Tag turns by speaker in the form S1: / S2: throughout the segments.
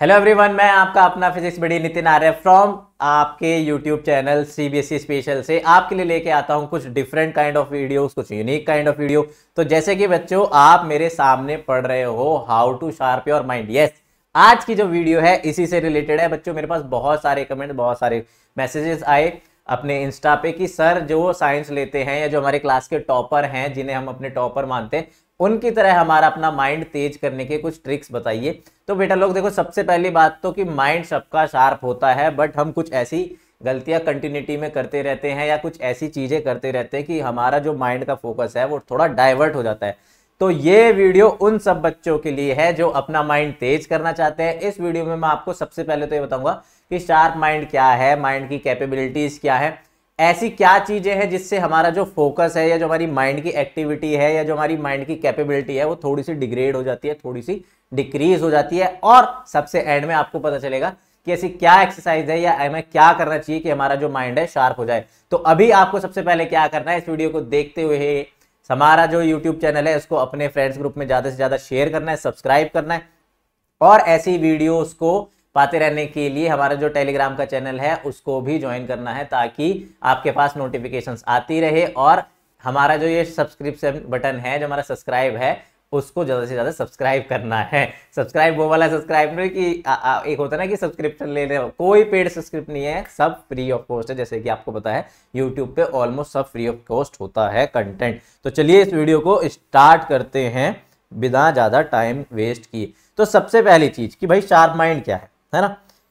S1: hello everyone मैं आपका अपना फिजिक्स बड़ी नितिन आर्य फ्रॉम आपके यूट्यूब चैनल सीबीएसई स्पेशल से आपके लिए लेके आता हूँ कुछ डिफरेंट काइंड ऑफ वीडियोस कुछ यूनिक काइंड ऑफ वीडियो तो जैसे कि बच्चों आप मेरे सामने पढ़ रहे हो how to sharp your mind yes आज की जो वीडियो है इसी से रिलेटेड है बच्चों मेरे पास बहुत सारे कमेंट बहुत सारे मैसेजेस आए अपने इंस्टा पे कि सर जो साइंस लेते हैं या जो हमारे क्लास के टॉपर हैं जिन्हें हम अपने टॉपर मानते हैं उनकी तरह हमारा अपना माइंड तेज करने के कुछ ट्रिक्स बताइए तो बेटा लोग देखो सबसे पहली बात तो कि माइंड सबका शार्प होता है बट हम कुछ ऐसी गलतियां कंटिन्यूटी में करते रहते हैं या कुछ ऐसी चीज़ें करते रहते हैं कि हमारा जो माइंड का फोकस है वो थोड़ा डाइवर्ट हो जाता है तो ये वीडियो उन सब बच्चों के लिए है जो अपना माइंड तेज करना चाहते हैं इस वीडियो में मैं आपको सबसे पहले तो ये बताऊंगा कि शार्प माइंड क्या है माइंड की कैपेबिलिटीज़ क्या है ऐसी क्या चीज़ें हैं जिससे हमारा जो फोकस है या जो हमारी माइंड की एक्टिविटी है या जो हमारी माइंड की कैपेबिलिटी है वो थोड़ी सी डिग्रेड हो जाती है थोड़ी सी डिक्रीज हो जाती है और सबसे एंड में आपको पता चलेगा कि ऐसी क्या एक्सरसाइज है या हमें क्या करना चाहिए कि हमारा जो माइंड है शार्प हो जाए तो अभी आपको सबसे पहले क्या करना है इस वीडियो को देखते हुए हमारा जो यूट्यूब चैनल है उसको अपने फ्रेंड्स ग्रुप में ज़्यादा से ज़्यादा शेयर करना है सब्सक्राइब करना है और ऐसी वीडियोस को पाते रहने के लिए हमारा जो टेलीग्राम का चैनल है उसको भी ज्वाइन करना है ताकि आपके पास नोटिफिकेशंस आती रहे और हमारा जो ये सब्सक्रिप्शन बटन है जो हमारा सब्सक्राइब है उसको ज़्यादा से ज़्यादा सब्सक्राइब करना है सब्सक्राइब वो वाला सब्सक्राइब नहीं कि आ, आ, एक होता है ना कि सब्सक्रिप्शन ले लेना कोई पेड सब्सक्रिप्ट नहीं है सब फ्री ऑफ कॉस्ट है जैसे कि आपको पता है यूट्यूब पे ऑलमोस्ट सब फ्री ऑफ कॉस्ट होता है कंटेंट तो चलिए इस वीडियो को स्टार्ट करते हैं बिना ज़्यादा टाइम वेस्ट किए तो सबसे पहली चीज़ कि भाई शार्प माइंड क्या है है ना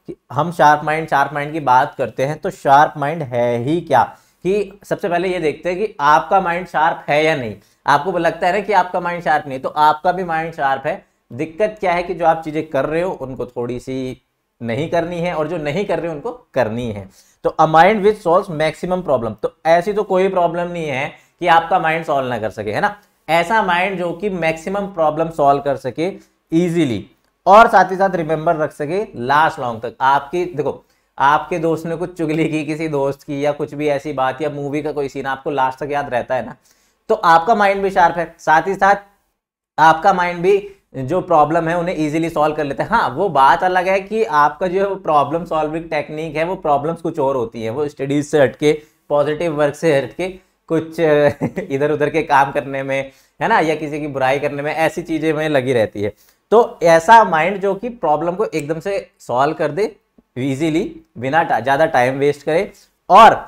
S1: कि हम शार्प माइंड शार्प माइंड की बात करते हैं तो शार्प माइंड है ही क्या कि सबसे पहले ये देखते हैं कि आपका माइंड शार्प है या नहीं आपको लगता है ना कि आपका माइंड शार्प नहीं तो आपका भी माइंड शार्प है दिक्कत क्या है कि जो आप चीज़ें कर रहे हो उनको थोड़ी सी नहीं करनी है और जो नहीं कर रहे हो उनको करनी है तो a mind which solve maximum problem तो ऐसी तो कोई प्रॉब्लम नहीं है कि आपका माइंड सॉल्व ना कर सके है ना ऐसा माइंड जो कि मैक्सिमम प्रॉब्लम सॉल्व कर सके ईजिली और साथ ही साथ रिमेंबर रख सके लास्ट लॉन्ग तक आपकी देखो आपके दोस्त ने कुछ चुगली की किसी दोस्त की या कुछ भी ऐसी बात या मूवी का कोई सीन आपको लास्ट तक याद रहता है ना तो आपका माइंड भी शार्प है साथ ही साथ आपका माइंड भी जो प्रॉब्लम है उन्हें इजीली सॉल्व कर लेते हैं हाँ वो बात अलग है कि आपका जो प्रॉब्लम सॉल्विंग टेक्निक है वो प्रॉब्लम्स कुछ और होती है वो स्टडीज से हटके पॉजिटिव वर्क से हटके कुछ इधर उधर के काम करने में है ना या किसी की बुराई करने में ऐसी चीज़ें में लगी रहती है तो ऐसा माइंड जो कि प्रॉब्लम को एकदम से सॉल्व कर दे इजीली बिना ज़्यादा टाइम वेस्ट करे और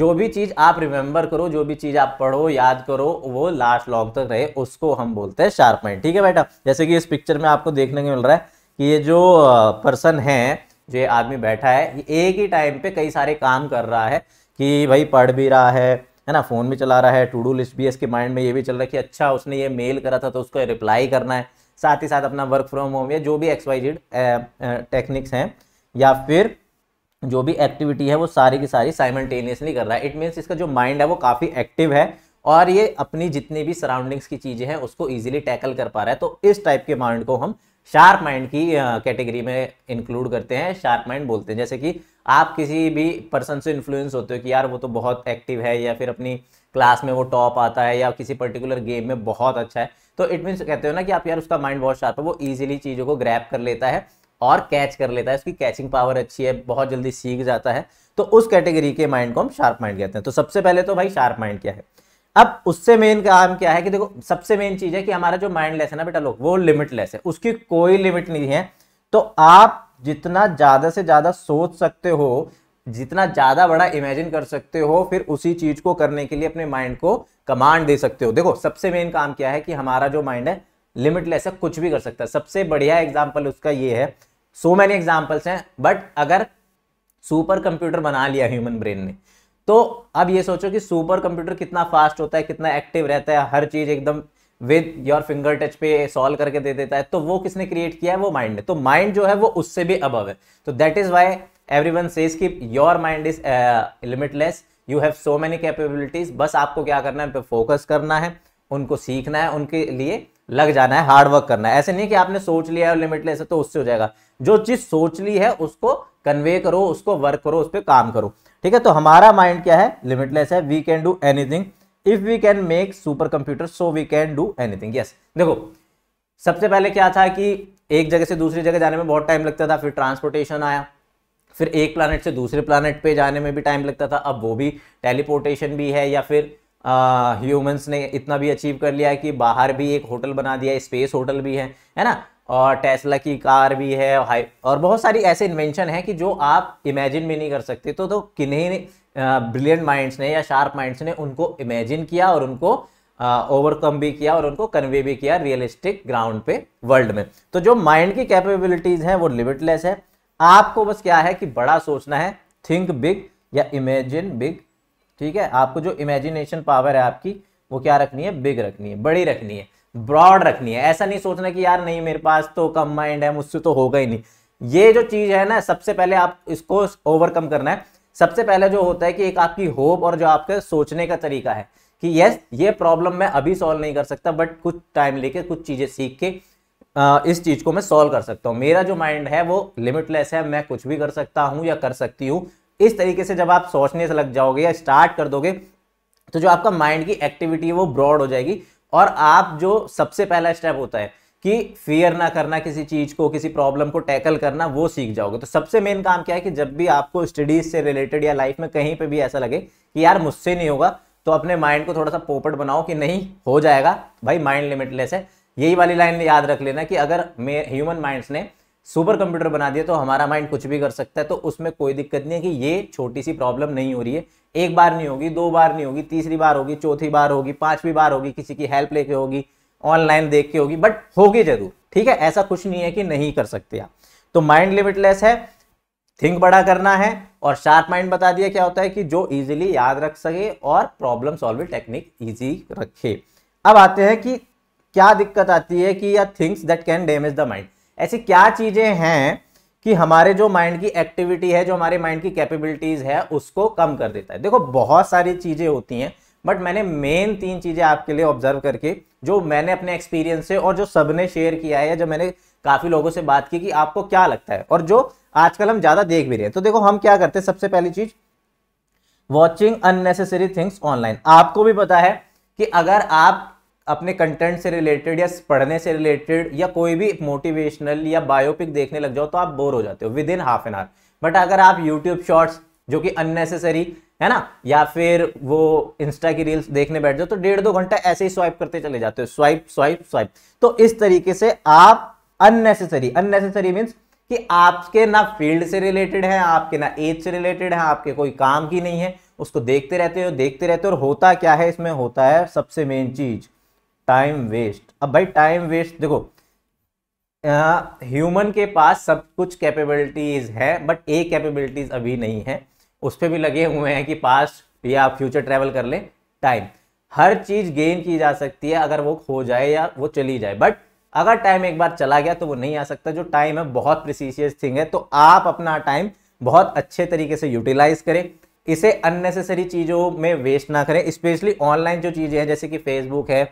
S1: जो भी चीज़ आप रिमेंबर करो जो भी चीज़ आप पढ़ो याद करो वो लास्ट लॉन्ग तक रहे उसको हम बोलते हैं शार्प माइंड ठीक है बेटा जैसे कि इस पिक्चर में आपको देखने को मिल रहा है कि ये जो पर्सन है जो ये आदमी बैठा है ये एक ही टाइम पे कई सारे काम कर रहा है कि भाई पढ़ भी रहा है है ना फ़ोन भी चला रहा है टू डू लिस्ट भी इसके माइंड में ये भी चल रहा है कि अच्छा उसने ये मेल करा था तो उसको रिप्लाई करना है साथ ही साथ अपना वर्क फ्रॉम होम या जो भी एक्स वाई जेड टेक्निक्स हैं या फिर जो भी एक्टिविटी है वो सारी की सारी साइमल्टेनियसली कर रहा है इट मीन्स इसका जो माइंड है वो काफ़ी एक्टिव है और ये अपनी जितनी भी सराउंडिंग्स की चीज़ें हैं उसको ईजिली टैकल कर पा रहा है तो इस टाइप के माइंड को हम शार्प माइंड की कैटेगरी में इंक्लूड करते हैं शार्प माइंड बोलते हैं जैसे कि आप किसी भी पर्सन से इन्फ्लुएंस होते हो कि यार वो तो बहुत एक्टिव है या फिर अपनी क्लास में वो टॉप आता है या किसी पर्टिकुलर गेम में बहुत अच्छा है तो इट मीन्स कहते हो ना कि आप यार उसका माइंड बहुत शार्प है वो ईजिली चीज़ों को ग्रैप कर लेता है और कैच कर लेता है उसकी कैचिंग पावर अच्छी है बहुत जल्दी सीख जाता है तो उस कैटेगरी के माइंड को हम शार्प माइंड कहते हैं तो सबसे पहले तो भाई शार्प माइंड क्या है अब उससे मेन काम क्या है कि देखो सबसे मेन चीज है कि हमारा जो माइंडलेस है ना बेटा लोग वो लिमिटलेस है उसकी कोई लिमिट नहीं है तो आप जितना ज्यादा से ज्यादा सोच सकते हो जितना ज्यादा बड़ा इमेजिन कर सकते हो फिर उसी चीज को करने के लिए अपने माइंड को कमांड दे सकते हो देखो सबसे मेन काम क्या है कि हमारा जो माइंड है लिमिटलेस है कुछ भी कर सकता है सबसे बढ़िया एग्जाम्पल उसका ये है सो मैनी एग्जाम्पल्स हैं बट अगर सुपर कंप्यूटर बना लिया ह्यूमन ब्रेन ने तो अब ये सोचो कि सुपर कंप्यूटर कितना फास्ट होता है कितना एक्टिव रहता है हर चीज़ एकदम विद योर फिंगर टच पे सॉल्व करके दे देता है तो वो किसने क्रिएट किया है वो माइंड ने तो माइंड जो है वो उससे भी अबव है तो that is why everyone says की your mind is limitless you have so many capabilities बस आपको क्या करना है उन पर फोकस करना है उनको सीखना है उनके लिए लग जाना है हार्ड वर्क करना है ऐसे नहीं कि आपने सोच लिया है लिमिटलेस है तो उससे हो जाएगा जो चीज़ सोच ली है उसको कन्वे करो उसको वर्क करो उस पर काम करो ठीक है तो हमारा माइंड क्या है लिमिटलेस है we can do anything if we can make super computer so we can do anything yes देखो सबसे पहले क्या था कि एक जगह से दूसरी जगह जाने में बहुत टाइम लगता था फिर ट्रांसपोर्टेशन आया फिर एक प्लानट से दूसरे प्लानट पे जाने में भी टाइम लगता था अब वो भी टेलीपोर्टेशन भी है या फिर ह्यूमंस ने इतना भी अचीव कर लिया है कि बाहर भी एक होटल बना दिया स्पेस होटल भी है है ना और टेस्ला की कार भी है और बहुत सारी ऐसे इन्वेंशन है कि जो आप इमेजिन भी नहीं कर सकते तो तो किन्हीं ब्रिलियंट माइंड्स ने या शार्प माइंड्स ने उनको इमेजिन किया और उनको ओवरकम भी किया और उनको कन्वे भी किया रियलिस्टिक ग्राउंड पे वर्ल्ड में तो जो माइंड की कैपेबिलिटीज़ हैं वो लिमिटलेस है आपको बस क्या है कि बड़ा सोचना है थिंक बिग या इमेजिन बिग ठीक है आपको जो इमेजिनेशन पावर है आपकी वो क्या रखनी है बिग रखनी है बड़ी रखनी है ब्रॉड रखनी है ऐसा नहीं सोचना कि यार नहीं मेरे पास तो कम माइंड है मुझसे तो होगा ही नहीं ये जो चीज़ है ना सबसे पहले आप इसको ओवरकम करना है सबसे पहले जो होता है कि एक आपकी होप और जो आपके सोचने का तरीका है कि यस ये प्रॉब्लम मैं अभी सॉल्व नहीं कर सकता बट कुछ टाइम लेके कुछ चीज़ें सीख के इस चीज़ को मैं सॉल्व कर सकता हूँ मेरा जो माइंड है वो लिमिटलेस है मैं कुछ भी कर सकता हूँ या कर सकती हूँ इस तरीके से जब आप सोचने से लग जाओगे या स्टार्ट कर दोगे तो जो आपका माइंड की एक्टिविटी है वो ब्रॉड हो जाएगी और आप जो सबसे पहला स्टेप होता है कि फियर ना करना किसी चीज को किसी प्रॉब्लम को टैकल करना वो सीख जाओगे तो सबसे मेन काम क्या है कि जब भी आपको स्टडीज से रिलेटेड या लाइफ में कहीं पे भी ऐसा लगे कि यार मुझसे नहीं होगा तो अपने माइंड को थोड़ा सा पोपट बनाओ कि नहीं हो जाएगा भाई माइंड लिमिटलेस है यही वाली लाइन याद रख लेना कि अगर ह्यूमन माइंड्स ने सुपर कंप्यूटर बना दिया तो हमारा माइंड कुछ भी कर सकता है तो उसमें कोई दिक्कत नहीं है कि ये छोटी सी प्रॉब्लम नहीं हो रही है एक बार नहीं होगी दो बार नहीं होगी तीसरी बार होगी चौथी बार होगी पांचवी बार होगी किसी की हेल्प लेके होगी ऑनलाइन देख के होगी बट होगी जरूर ठीक है ऐसा कुछ नहीं है कि नहीं कर सकते आप तो माइंड लिमिटलेस है थिंक बड़ा करना है और शार्प माइंड बता दिया क्या होता है कि जो इजिली याद रख सके और प्रॉब्लम सॉल्विंग टेक्निक ईजी रखे अब आते हैं कि क्या दिक्कत आती है कि या things that can damage the mind ऐसी क्या चीज़ें हैं कि हमारे जो माइंड की एक्टिविटी है जो हमारे माइंड की कैपेबिलिटीज़ है उसको कम कर देता है देखो बहुत सारी चीज़ें होती हैं बट मैंने मेन तीन चीज़ें आपके लिए ऑब्जर्व करके जो मैंने अपने एक्सपीरियंस से और जो सबने शेयर किया है जब मैंने काफ़ी लोगों से बात की कि आपको क्या लगता है और जो आजकल हम ज़्यादा देख भी रहे हैं तो देखो हम क्या करते हैं सबसे पहली चीज़ वॉचिंग अननेसेसरी थिंग्स ऑनलाइन आपको भी पता है कि अगर आप अपने कंटेंट से रिलेटेड या पढ़ने से रिलेटेड या कोई भी मोटिवेशनल या बायोपिक देखने लग जाओ तो आप बोर हो जाते हो within half an hour but अगर आप यूट्यूब शॉर्ट्स जो कि अननेसेसरी है ना या फिर वो इंस्टा की रील्स देखने बैठ जाओ तो डेढ़ दो घंटा ऐसे ही स्वाइप करते चले जाते हो स्वाइप स्वाइप स्वाइप तो इस तरीके से आप अननेसेसरी अननेसेसरी मीन्स कि आपके ना फील्ड से रिलेटेड है आपके ना एज से रिलेटेड है आपके कोई काम की नहीं है उसको देखते रहते हो देखते रहते हो और होता क्या है इसमें होता है सबसे मेन चीज़ टाइम वेस्ट अब भाई टाइम वेस्ट देखो ह्यूमन के पास सब कुछ कैपेबिलिटीज है बट ए कैपेबिलिटीज अभी नहीं है उस पर भी लगे हुए हैं कि पास या फ्यूचर ट्रेवल कर ले टाइम हर चीज़ गेन की जा सकती है अगर वो खो जाए या वो चली जाए बट अगर टाइम एक बार चला गया तो वो नहीं आ सकता जो टाइम है बहुत प्रिसीशियस थिंग है तो आप अपना टाइम बहुत अच्छे तरीके से यूटिलाइज करें इसे अननेसेसरी चीज़ों में वेस्ट ना करें स्पेशली ऑनलाइन जो चीज़ें हैं जैसे कि फेसबुक है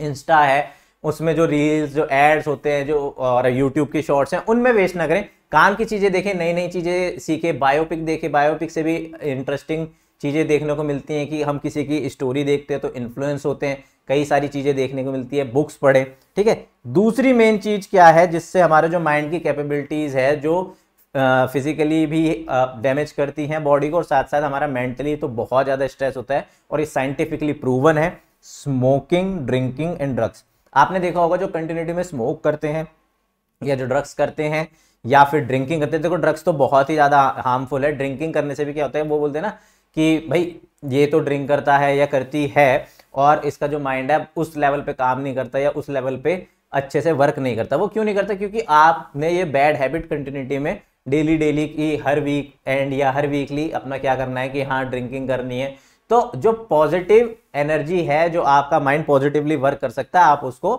S1: इंस्टा है उसमें जो रील्स जो एड्स होते हैं जो और यूट्यूब की शॉर्ट्स हैं उनमें वेस्ट ना करें काम की चीज़ें देखें नई नई चीज़ें सीखें बायोपिक देखें बायोपिक से भी इंटरेस्टिंग चीज़ें देखने को मिलती हैं कि हम किसी की स्टोरी देखते हैं तो इन्फ्लुएंस होते हैं कई सारी चीज़ें देखने को मिलती है बुक्स पढ़ें ठीक है दूसरी मेन चीज़ क्या है जिससे हमारे जो माइंड की कैपेबिलिटीज़ है जो फिजिकली भी डैमेज करती हैं बॉडी को और साथ साथ हमारा मेंटली तो बहुत ज़्यादा स्ट्रेस होता है और ये साइंटिफिकली प्रूवन है स्मोकिंग ड्रिंकिंग एंड ड्रग्स आपने देखा होगा जो कंटिन्यूटी में स्मोक करते हैं या जो ड्रग्स करते हैं या फिर ड्रिंकिंग करते हैं देखो ड्रग्स तो बहुत ही ज़्यादा हार्मफुल है ड्रिंकिंग करने से भी क्या होता है वो बोलते हैं ना कि भाई ये तो ड्रिंक करता है या करती है और इसका जो माइंड है उस लेवल पे काम नहीं करता या उस लेवल पे अच्छे से वर्क नहीं करता वो क्यों नहीं करता क्योंकि आपने ये बैड हैबिट कंटिन्यूटी में डेली डेली की हर वीक एंड या हर वीकली अपना क्या करना है कि हाँ ड्रिंकिंग करनी है तो जो पॉजिटिव एनर्जी है जो आपका माइंड पॉजिटिवली वर्क कर सकता है आप उसको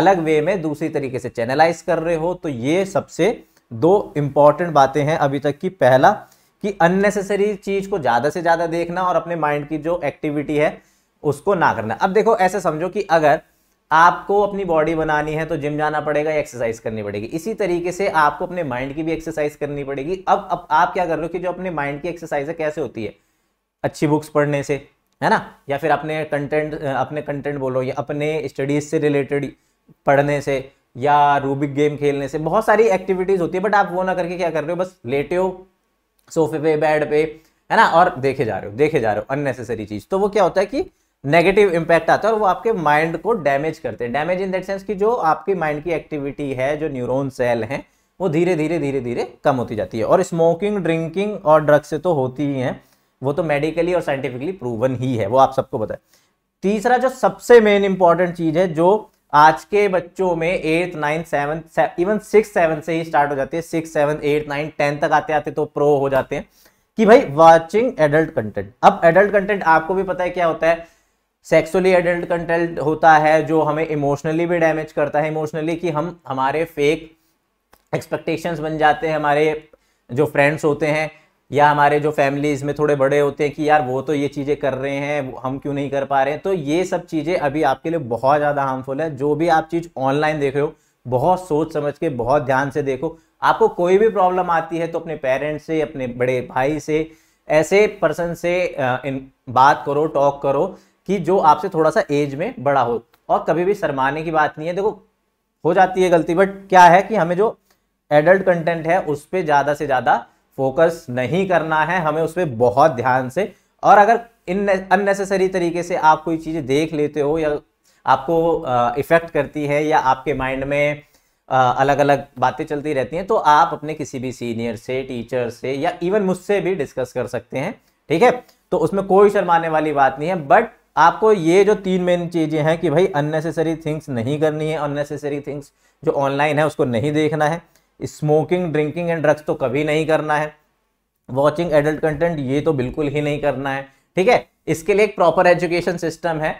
S1: अलग वे में दूसरी तरीके से चैनलाइज कर रहे हो तो ये सबसे दो इंपॉर्टेंट बातें हैं अभी तक की पहला कि अननेसेसरी चीज़ को ज़्यादा से ज़्यादा देखना और अपने माइंड की जो एक्टिविटी है उसको ना करना अब देखो ऐसे समझो कि अगर आपको अपनी बॉडी बनानी है तो जिम जाना पड़ेगा एक्सरसाइज करनी पड़ेगी इसी तरीके से आपको अपने माइंड की भी एक्सरसाइज करनी पड़ेगी अब अब आप क्या कर रहे हो कि जो अपने माइंड की एक्सरसाइज है कैसे होती है अच्छी बुक्स पढ़ने से है ना या फिर अपने कंटेंट अपने कंटेंट बोलो या अपने स्टडीज़ से रिलेटेड पढ़ने से या रूबिक गेम खेलने से बहुत सारी एक्टिविटीज़ होती है बट आप वो ना करके क्या कर रहे हो बस लेटे हो सोफे पे बेड पे है ना और देखे जा रहे हो देखे जा रहे हो अननेसेसरी चीज़ तो वो क्या होता है कि नेगेटिव इम्पैक्ट आता है और वो आपके माइंड को डैमेज करते हैं डैमेज इन दैट सेंस कि जो आपके माइंड की एक्टिविटी है जो न्यूरोन सेल हैं वो धीरे धीरे धीरे धीरे कम होती जाती है और स्मोकिंग ड्रिंकिंग और ड्रग्स से तो होती ही हैं वो तो मेडिकली और साइंटिफिकली प्रूवन ही है वो आप सबको पता है तीसरा जो सबसे मेन इंपॉर्टेंट चीज है जो आज के बच्चों में eighth ninth seven even six seven से ही स्टार्ट हो जाती है six seven eight nine ten तक आते आते तो प्रो हो जाते हैं कि भाई वाचिंग एडल्ट कंटेंट अब एडल्ट कंटेंट आपको भी पता है क्या होता है सेक्सुअली एडल्ट कंटेंट होता है जो हमें इमोशनली भी डैमेज करता है इमोशनली कि हम हमारे फेक एक्सपेक्टेशंस बन जाते हैं हमारे जो फ्रेंड्स होते हैं या हमारे जो फैमिली इसमें थोड़े बड़े होते हैं कि यार वो तो ये चीज़ें कर रहे हैं हम क्यों नहीं कर पा रहे हैं तो ये सब चीज़ें अभी आपके लिए बहुत ज़्यादा हार्मफुल है जो भी आप चीज़ ऑनलाइन देख रहे हो बहुत सोच समझ के बहुत ध्यान से देखो आपको कोई भी प्रॉब्लम आती है तो अपने पेरेंट्स से अपने बड़े भाई से ऐसे पर्सन से इन बात करो टॉक करो कि जो आपसे थोड़ा सा एज में बड़ा हो और कभी भी शरमाने की बात नहीं है देखो हो जाती है गलती बट क्या है कि हमें जो एडल्ट कंटेंट है उस पर ज़्यादा से ज़्यादा फोकस नहीं करना है हमें उस पर बहुत ध्यान से और अगर इन अननेसेसरी तरीके से आप कोई चीज़ देख लेते हो या आपको इफ़ेक्ट करती है या आपके माइंड में अलग अलग बातें चलती रहती हैं तो आप अपने किसी भी सीनियर से टीचर से या इवन मुझसे भी डिस्कस कर सकते हैं ठीक है तो उसमें कोई शर्माने वाली बात नहीं है बट आपको ये जो तीन मेन चीज़ें हैं कि भाई अननेसेसरी थिंग्स नहीं करनी है अननेसेसरी थिंग्स जो ऑनलाइन है उसको नहीं देखना है स्मोकिंग ड्रिंकिंग एंड ड्रग्स तो कभी नहीं करना है वॉचिंग एडल्ट कंटेंट ये तो बिल्कुल ही नहीं करना है ठीक है इसके लिए एक प्रॉपर एजुकेशन सिस्टम है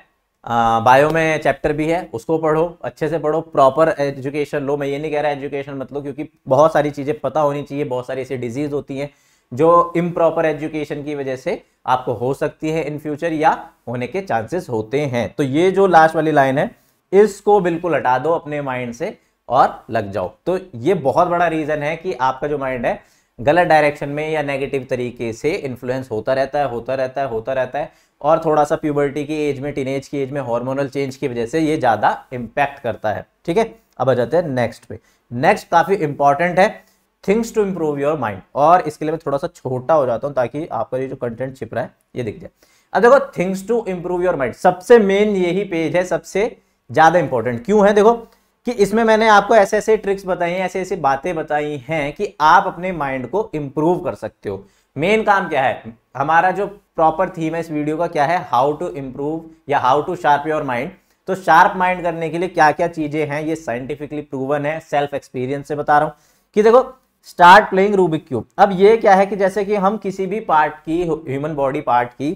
S1: बायो में चैप्टर भी है उसको पढ़ो अच्छे से पढ़ो प्रॉपर एजुकेशन लो मैं ये नहीं कह रहा एजुकेशन मतलब क्योंकि बहुत सारी चीज़ें पता होनी चाहिए बहुत सारी ऐसी डिजीज़ होती हैं जो इम्प्रॉपर एजुकेशन की वजह से आपको हो सकती है इन फ्यूचर या होने के चांसेस होते हैं तो ये जो लास्ट वाली लाइन है इसको बिल्कुल हटा दो अपने माइंड से और लग जाओ तो ये बहुत बड़ा रीज़न है कि आपका जो माइंड है गलत डायरेक्शन में या नेगेटिव तरीके से इन्फ्लुएंस होता रहता है होता रहता है होता रहता है और थोड़ा सा प्यूबर्टी की एज में टीनेज की एज में हार्मोनल चेंज की वजह से ये ज़्यादा इंपैक्ट करता है ठीक है अब आ जाते हैं नेक्स्ट पे नेक्स्ट काफ़ी इंपॉर्टेंट है things to improve your mind और इसके लिए मैं थोड़ा सा छोटा हो जाता हूँ ताकि आपका ये जो कंटेंट छिप रहा है ये दिख जाए अब देखो things to improve your mind सबसे मेन यही पेज है सबसे ज़्यादा इंपॉर्टेंट क्यों है देखो कि इसमें मैंने आपको ऐसे ऐसे ट्रिक्स बताई हैं ऐसे ऐसी बातें बताई हैं कि आप अपने माइंड को इम्प्रूव कर सकते हो मेन काम क्या है हमारा जो प्रॉपर थीम है इस वीडियो का क्या है हाउ टू इम्प्रूव या how to sharp your mind तो शार्प माइंड करने के लिए क्या क्या चीज़ें हैं ये साइंटिफिकली प्रूवन है सेल्फ एक्सपीरियंस से बता रहा हूँ कि देखो स्टार्ट प्लेइंग रूबिक क्यूब अब ये क्या है कि जैसे कि हम किसी भी पार्ट की ह्यूमन बॉडी पार्ट की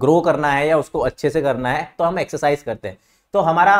S1: ग्रो करना है या उसको अच्छे से करना है तो हम एक्सरसाइज करते हैं तो हमारा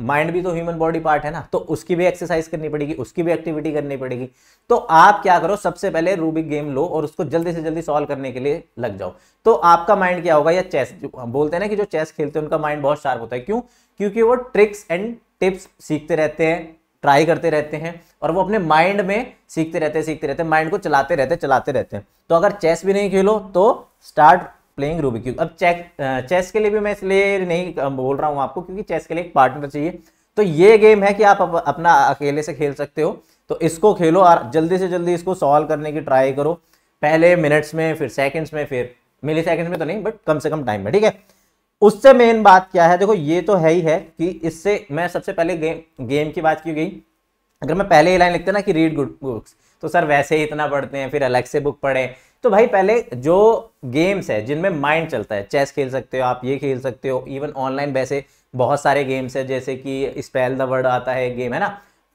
S1: माइंड भी तो ह्यूमन बॉडी पार्ट है ना तो उसकी भी एक्सरसाइज करनी पड़ेगी उसकी भी एक्टिविटी करनी पड़ेगी तो आप क्या करो सबसे पहले रूबिक गेम लो और उसको जल्दी से जल्दी सॉल्व करने के लिए लग जाओ तो आपका माइंड क्या होगा या चेस बोलते हैं ना कि जो चेस खेलते हैं उनका माइंड बहुत शार्प होता है क्यों क्योंकि वो ट्रिक्स एंड टिप्स सीखते रहते हैं ट्राई करते रहते हैं और वो अपने माइंड में सीखते रहते सीखते रहते माइंड को चलाते रहते चलाते रहते हैं तो अगर चेस भी नहीं खेलो तो स्टार्ट प्लेइंग रूबिक क्यूब अब चेक चेस के लिए भी मैं इसलिए नहीं बोल रहा हूँ आपको क्योंकि चेस के लिए एक पार्टनर चाहिए तो ये गेम है कि आप अपना अकेले से खेल सकते हो तो इसको खेलो और जल्दी से जल्दी इसको सॉल्व करने की ट्राई करो पहले मिनट्स में फिर सेकंड्स में फिर मिली सेकंड में तो नहीं बट कम से कम टाइम में ठीक है उससे मेन बात क्या है देखो ये तो है ही है कि इससे मैं सबसे पहले गेम गेम की बात की गई अगर मैं पहले ही लाइन लिखता ना कि रीड गुड बुक्स तो सर वैसे ही इतना पढ़ते हैं फिर अलग से बुक पढ़े तो भाई पहले जो गेम्स है जिनमें माइंड चलता है चेस खेल सकते हो आप ये खेल सकते हो इवन ऑनलाइन वैसे बहुत सारे गेम्स है जैसे कि स्पेल द वर्ड आता है गेम है ना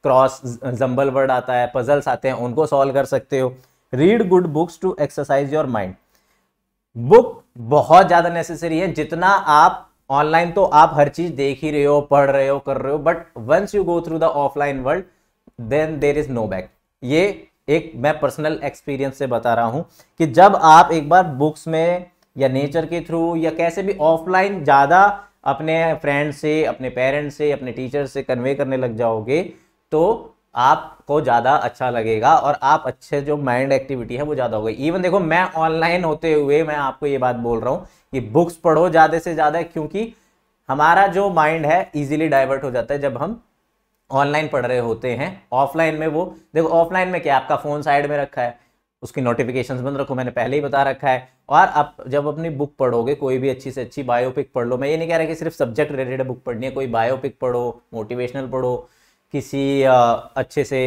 S1: क्रॉस जम्बल वर्ड आता है पजल्स आते हैं उनको सॉल्व कर सकते हो read good books to exercise your mind book बहुत ज़्यादा नेसेसरी है जितना आप ऑनलाइन तो आप हर चीज़ देख ही रहे हो पढ़ रहे हो कर रहे हो but once you go through the offline world then there is no back ये एक मैं पर्सनल एक्सपीरियंस से बता रहा हूँ कि जब आप एक बार बुक्स में या नेचर के थ्रू या कैसे भी ऑफलाइन ज़्यादा अपने फ्रेंड से अपने पेरेंट्स से अपने टीचर से कन्वे करने लग जाओगे तो आपको ज़्यादा अच्छा लगेगा और आप अच्छे जो माइंड एक्टिविटी है वो ज़्यादा होगी इवन देखो मैं ऑनलाइन होते हुए मैं आपको ये बात बोल रहा हूँ कि बुक्स पढ़ो ज़्यादा से ज़्यादा क्योंकि हमारा जो माइंड है इजीली डाइवर्ट हो जाता है जब हम ऑनलाइन पढ़ रहे होते हैं ऑफलाइन में वो देखो ऑफलाइन में क्या आपका फ़ोन साइड में रखा है उसकी नोटिफिकेशंस बंद रखो मैंने पहले ही बता रखा है और आप जब अपनी बुक पढ़ोगे कोई भी अच्छी से अच्छी बायोपिक पढ़ लो मैं ये नहीं कह रहा कि सिर्फ सब्जेक्ट रिलेटेड बुक पढ़नी है कोई बायोपिक पढ़ो मोटिवेशनल पढ़ो किसी अच्छे से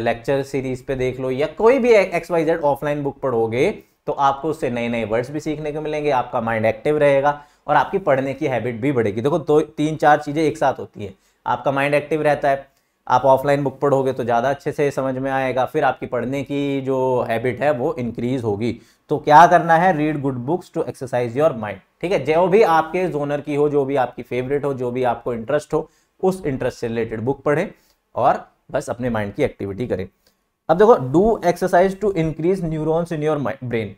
S1: लेक्चर सीरीज पे देख लो या कोई भी X Y Z offline book पढ़ोगे तो आपको उससे नए नए वर्ड्स भी सीखने को मिलेंगे आपका माइंड एक्टिव रहेगा और आपकी पढ़ने की हैबिट भी बढ़ेगी देखो दो तीन चार चीज़ें एक साथ होती है आपका माइंड एक्टिव रहता है आप ऑफलाइन बुक पढ़ोगे तो ज़्यादा अच्छे से समझ में आएगा फिर आपकी पढ़ने की जो हैबिट है वो इंक्रीज़ होगी तो क्या करना है read good books to exercise your mind ठीक है जो भी आपके जोनर की हो जो भी आपकी फेवरेट हो जो भी आपको इंटरेस्ट हो उस इंटरेस्ट से रिलेटेड बुक पढ़ें और बस अपने माइंड की एक्टिविटी करें अब देखो do exercise to increase neurons in your brain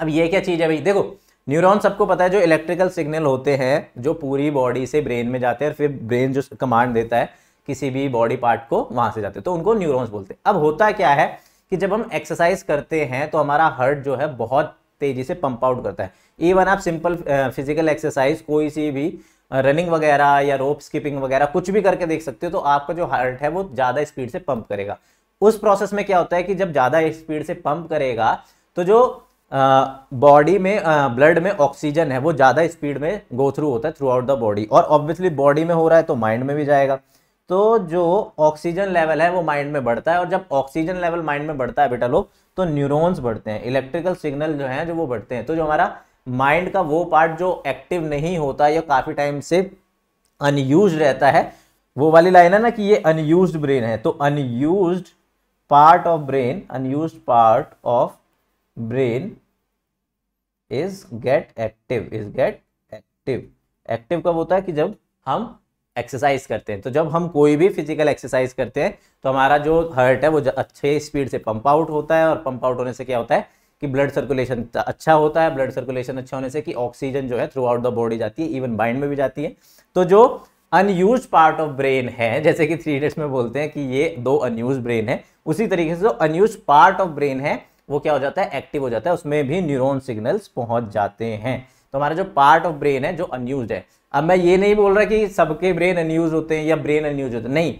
S1: अब ये क्या चीज़ है भाई देखो न्यूरॉन सबको पता है जो इलेक्ट्रिकल सिग्नल होते हैं जो पूरी बॉडी से ब्रेन में जाते हैं और फिर ब्रेन जो कमांड देता है किसी भी बॉडी पार्ट को वहाँ से जाते हैं तो उनको न्यूरॉन्स बोलते हैं अब होता क्या है कि जब हम एक्सरसाइज करते हैं तो हमारा हार्ट जो है बहुत तेज़ी से पंप आउट करता है इवन आप सिंपल फिजिकल एक्सरसाइज कोई सी भी रनिंग वगैरह या रोप स्किपिंग वगैरह कुछ भी करके देख सकते हो तो आपका जो हार्ट है वो ज़्यादा स्पीड से पंप करेगा उस प्रोसेस में क्या होता है कि जब ज़्यादा स्पीड से पंप करेगा तो जो बॉडी में ब्लड में ऑक्सीजन है वो ज़्यादा स्पीड में गो थ्रू होता है थ्रू आउट द बॉडी और ऑब्वियसली बॉडी में हो रहा है तो माइंड में भी जाएगा तो जो ऑक्सीजन लेवल है वो माइंड में बढ़ता है और जब ऑक्सीजन लेवल माइंड में बढ़ता है बेटा लोग तो न्यूरॉन्स बढ़ते हैं इलेक्ट्रिकल सिग्नल जो है जो वो बढ़ते हैं तो जो हमारा माइंड का वो पार्ट जो एक्टिव नहीं होता या काफ़ी टाइम से अनयूज रहता है वो वाली लाइन है ना कि ये अनयूज ब्रेन है तो unused part of brain unused part of brain is get active is get active active कब होता है कि जब हम एक्सरसाइज करते हैं तो जब हम कोई भी फिजिकल एक्सरसाइज करते हैं तो हमारा जो हार्ट है वो अच्छे स्पीड से पंप आउट होता है और पंप आउट होने से क्या होता है कि ब्लड सर्कुलेशन अच्छा होता है ब्लड सर्कुलेशन अच्छा होने से कि ऑक्सीजन जो है थ्रू आउट द बॉडी जाती है इवन माइंड में भी जाती है तो जो अनयूज पार्ट ऑफ ब्रेन है जैसे कि थ्री डेट्स में बोलते हैं कि ये दो अनयूज ब्रेन है उसी तरीके से जो अनयूज पार्ट ऑफ ब्रेन है वो क्या हो जाता है एक्टिव हो जाता है उसमें भी न्यूरॉन सिग्नल्स पहुंच जाते हैं तो हमारा जो पार्ट ऑफ ब्रेन है जो अनयूज है अब मैं ये नहीं बोल रहा कि सबके ब्रेन अनयूज होते हैं या ब्रेन अनयूज होते हैं नहीं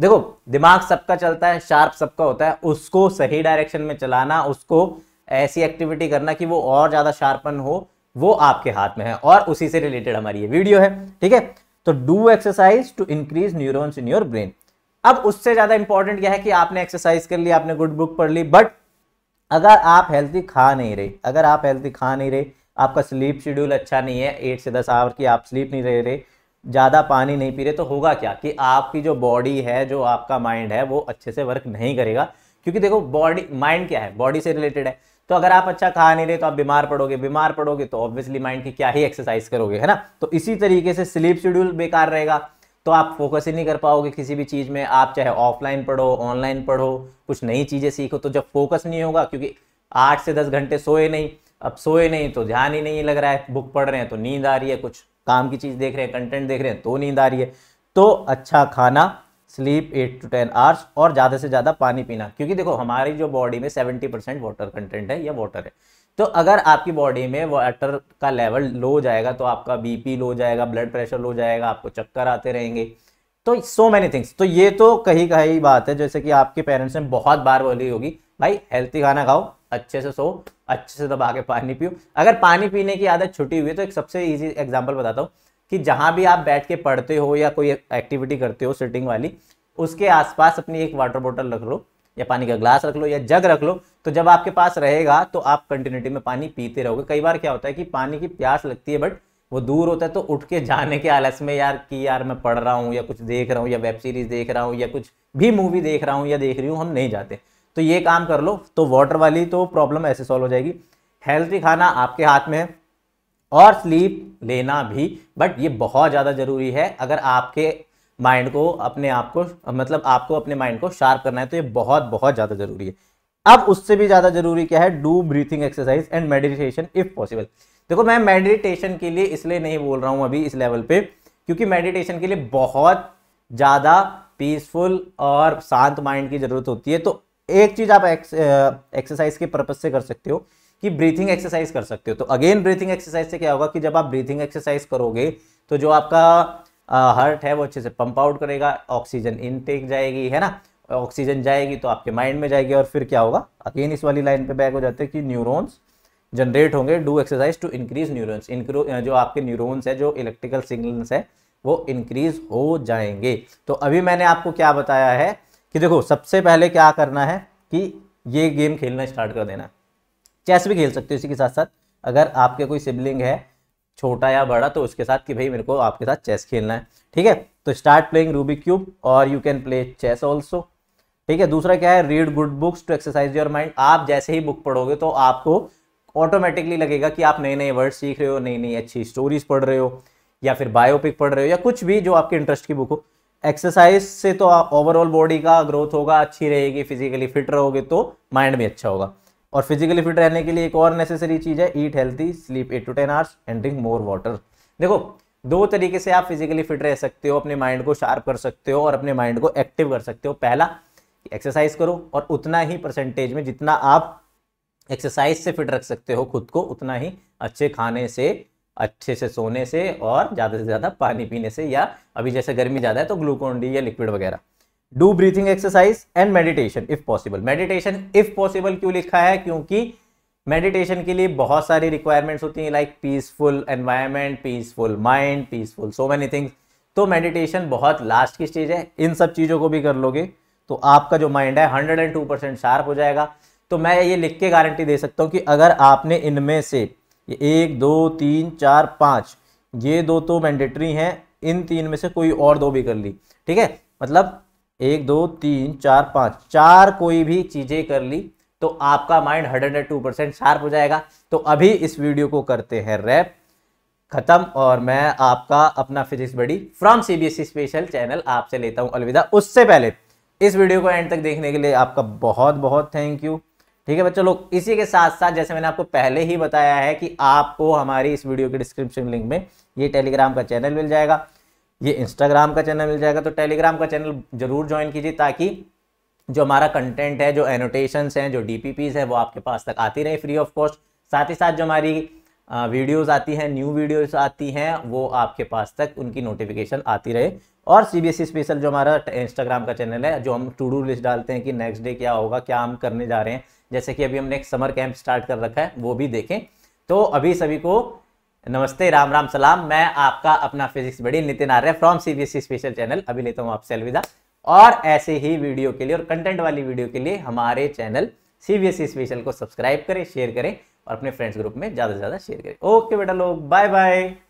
S1: देखो दिमाग सबका चलता है शार्प सबका होता है उसको सही डायरेक्शन में चलाना उसको ऐसी एक्टिविटी करना कि वो और ज़्यादा शार्पन हो वो आपके हाथ में है और उसी से रिलेटेड हमारी ये वीडियो है ठीक है तो do exercise to increase neurons in your brain अब उससे ज़्यादा इंपॉर्टेंट क्या है कि आपने एक्सरसाइज कर ली आपने गुड बुक पढ़ ली बट अगर आप हेल्थी खा नहीं रहे अगर आप हेल्थी खा नहीं रहे आपका स्लीप शेड्यूल अच्छा नहीं है एट से दस आवर की आप स्लीप नहीं रह रहे ज़्यादा पानी नहीं पी रहे तो होगा क्या कि आपकी जो बॉडी है जो आपका माइंड है वो अच्छे से वर्क नहीं करेगा क्योंकि देखो बॉडी माइंड क्या है बॉडी से रिलेटेड है तो अगर आप अच्छा खा नहीं रहे तो आप बीमार पड़ोगे बीमार पड़ोगे तो ऑब्वियसली माइंड की क्या ही एक्सरसाइज करोगे है ना तो इसी तरीके से स्लीप शेड्यूल बेकार रहेगा तो आप फोकस ही नहीं कर पाओगे किसी भी चीज़ में आप चाहे ऑफलाइन पढ़ो ऑनलाइन पढ़ो कुछ नई चीज़ें सीखो तो जब फोकस नहीं होगा क्योंकि आठ से दस घंटे सोए नहीं अब सोए नहीं तो ध्यान ही नहीं लग रहा है बुक पढ़ रहे हैं तो नींद आ रही है कुछ काम की चीज़ देख रहे हैं कंटेंट देख रहे हैं तो नींद आ रही है तो अच्छा खाना sleep eight to ten hours और ज़्यादा से ज़्यादा पानी पीना क्योंकि देखो हमारी जो बॉडी में सेवेंटी परसेंट वाटर कंटेंट है या वाटर है तो अगर आपकी बॉडी में वाटर का लेवल लो जाएगा तो आपका बीपी लो जाएगा ब्लड प्रेशर लो जाएगा आपको चक्कर आते रहेंगे तो सो मैनी थिंग्स तो ये तो कही कही बात है जैसे कि आपके पेरेंट्स ने बहुत बार बोली होगी भाई हेल्थी खाना खाओ अच्छे से सो अच्छे से दबा के पानी पियो अगर पानी पीने की आदत छुटी हुई है तो एक सबसे ईजी एग्जाम्पल बताता हूँ कि जहाँ भी आप बैठ के पढ़ते हो या कोई एक्टिविटी करते हो सिटिंग वाली उसके आसपास अपनी एक वाटर बॉटल रख लो या पानी का ग्लास रख लो या जग रख लो तो जब आपके पास रहेगा तो आप कंटिन्यूटी में पानी पीते रहोगे कई बार क्या होता है कि पानी की प्यास लगती है बट वो दूर होता है तो उठ के जाने के आलस में यार कि यार मैं पढ़ रहा हूँ या कुछ देख रहा हूँ या वेब सीरीज देख रहा हूँ या कुछ भी मूवी देख रहा हूँ या देख रही हूँ हम नहीं जाते तो ये काम कर लो तो वाटर वाली तो प्रॉब्लम ऐसे सॉल्व हो जाएगी हेल्थी खाना आपके हाथ में है और स्लीप लेना भी बट ये बहुत ज़्यादा ज़रूरी है अगर आपके माइंड को अपने आप को मतलब आपको अपने माइंड को शार्प करना है तो ये बहुत बहुत ज़्यादा जरूरी है अब उससे भी ज़्यादा जरूरी क्या है do breathing exercise and meditation if possible देखो मैं मेडिटेशन के लिए इसलिए नहीं बोल रहा हूँ अभी इस लेवल पे क्योंकि मेडिटेशन के लिए बहुत ज़्यादा पीसफुल और शांत माइंड की ज़रूरत होती है तो एक चीज़ आप एक्सरसाइज के पर्पज से कर सकते हो कि ब्रीथिंग एक्सरसाइज कर सकते हो तो अगेन ब्रीथिंग एक्सरसाइज से क्या होगा कि जब आप ब्रीथिंग एक्सरसाइज करोगे तो जो आपका हार्ट है वो अच्छे से पंप आउट करेगा ऑक्सीजन इनटेक जाएगी है ना ऑक्सीजन जाएगी तो आपके माइंड में जाएगी और फिर क्या होगा अगेन इस वाली लाइन पे बैक हो जाते हैं कि न्यूरॉन्स जनरेट होंगे do exercise to increase neurons जो आपके न्यूरॉन्स है जो इलेक्ट्रिकल सिग्नल्स है वो इंक्रीज हो जाएंगे तो अभी मैंने आपको क्या बताया है कि देखो सबसे पहले क्या करना है कि ये गेम खेलना स्टार्ट कर देना चेस भी खेल सकते हो इसी के साथ साथ अगर आपके कोई सिबलिंग है छोटा या बड़ा तो उसके साथ कि भाई मेरे को आपके साथ चेस खेलना है ठीक है तो स्टार्ट प्लेइंग रूबी क्यूब और you can play chess also ठीक है दूसरा क्या है read good books to exercise your mind आप जैसे ही बुक पढ़ोगे तो आपको ऑटोमेटिकली लगेगा कि आप नए नए वर्ड सीख रहे हो नई नई अच्छी स्टोरीज पढ़ रहे हो या फिर बायोपिक पढ़ रहे हो या कुछ भी जो आपके इंटरेस्ट की बुक हो एक्सरसाइज से तो ओवरऑल बॉडी का ग्रोथ होगा अच्छी रहेगी फिजिकली फिट रहोगे तो माइंड भी अच्छा होगा और फिजिकली फिट रहने के लिए एक और नेसेसरी चीज़ है eat healthy sleep eight to ten hours and drink more water देखो दो तरीके से आप फिजिकली फिट रह सकते हो अपने माइंड को शार्प कर सकते हो और अपने माइंड को एक्टिव कर सकते हो पहला एक्सरसाइज करो और उतना ही परसेंटेज में जितना आप एक्सरसाइज से फिट रख सकते हो खुद को उतना ही अच्छे खाने से अच्छे से सोने से और ज़्यादा से ज़्यादा पानी पीने से या अभी जैसे गर्मी ज़्यादा है तो ग्लूकोन डी या लिक्विड वगैरह do breathing exercise and meditation if possible meditation if possible क्यों लिखा है क्योंकि मेडिटेशन के लिए बहुत सारी रिक्वायरमेंट्स होती हैं like peaceful environment peaceful mind peaceful so many things तो मेडिटेशन बहुत लास्ट की स्टेज है इन सब चीज़ों को भी कर लोगे तो आपका जो माइंड है hundred and two percent sharp हो जाएगा तो मैं ये लिख के गारंटी दे सकता हूँ कि अगर आपने इनमें से ये एक दो तीन चार पाँच ये दो तो मैंडेटरी हैं इन तीन में से कोई और दो भी कर ली ठीक है मतलब एक दो तीन चार पाँच चार कोई भी चीज़ें कर ली तो आपका mind hundred and two percent sharp हो जाएगा तो अभी इस वीडियो को करते हैं रैप खत्म और मैं आपका अपना फिजिक्स बड़ी फ्रॉम सीबीएसई स्पेशल चैनल आपसे लेता हूं अलविदा उससे पहले इस वीडियो को एंड तक देखने के लिए आपका बहुत बहुत थैंक यू ठीक है बच्चों लोग इसी के साथ साथ जैसे मैंने आपको पहले ही बताया है कि आपको हमारी इस वीडियो के डिस्क्रिप्शन लिंक में ये टेलीग्राम का चैनल मिल जाएगा ये इंस्टाग्राम का चैनल मिल जाएगा तो टेलीग्राम का चैनल जरूर ज्वाइन कीजिए ताकि जो हमारा कंटेंट है जो एनोटेशंस हैं जो डीपीपीज है वो आपके पास तक आती रहे फ्री ऑफ कॉस्ट साथ ही साथ जो हमारी वीडियोस आती हैं न्यू वीडियोस आती हैं वो आपके पास तक उनकी नोटिफिकेशन आती रहे और C B S E special जो हमारा इंस्टाग्राम का चैनल है जो हम टू डू लिस्ट डालते हैं कि नेक्स्ट डे क्या होगा क्या हम करने जा रहे हैं जैसे कि अभी हमने एक समर कैंप स्टार्ट कर रखा है वो भी देखें तो अभी सभी को नमस्ते राम राम सलाम मैं आपका अपना फिजिक्स बड़ी Nitin Arya from CBSE special channel अभी लेता हूँ आपसे अलविदा और ऐसे ही वीडियो के लिए और कंटेंट वाली वीडियो के लिए हमारे चैनल सीबीएसई स्पेशल को सब्सक्राइब करें शेयर करें और अपने फ्रेंड्स ग्रुप में ज़्यादा से ज़्यादा शेयर करें ओके बेटा लोग बाय बाय